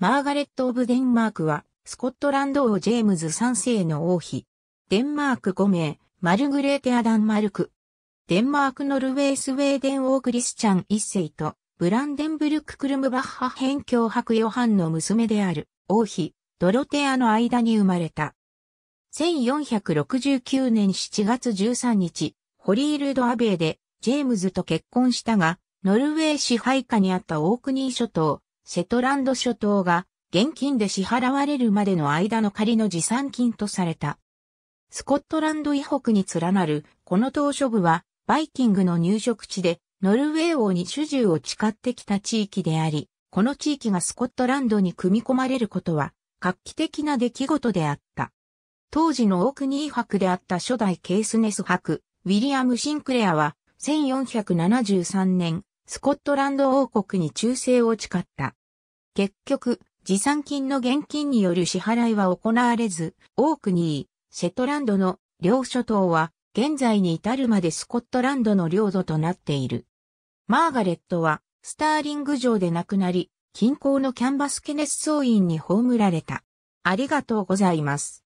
マーガレット・オブ・デンマークは、スコットランド王ジェームズ3世の王妃。デンマーク5名、マルグレーテ・ア・ダンマルク。デンマーク・ノルウェー・スウェーデン王クリスチャン1世と、ブランデンブルク・クルムバッハ辺境伯ヨハンの娘である、王妃、ドロテアの間に生まれた。1469年7月13日、ホリールド・アベイで、ジェームズと結婚したが、ノルウェー支配下にあったオークニー諸島、セトランド諸島が現金で支払われるまでの間の仮の持参金とされた。スコットランド以北に連なるこの島諸部はバイキングの入植地でノルウェー王に主従を誓ってきた地域であり、この地域がスコットランドに組み込まれることは画期的な出来事であった。当時のオークニー博であった初代ケースネス博、ウィリアム・シンクレアは1473年、スコットランド王国に忠誠を誓った。結局、持参金の現金による支払いは行われず、オークニー、シェトランドの両諸島は、現在に至るまでスコットランドの領土となっている。マーガレットは、スターリング城で亡くなり、近郊のキャンバスケネス総院に葬られた。ありがとうございます。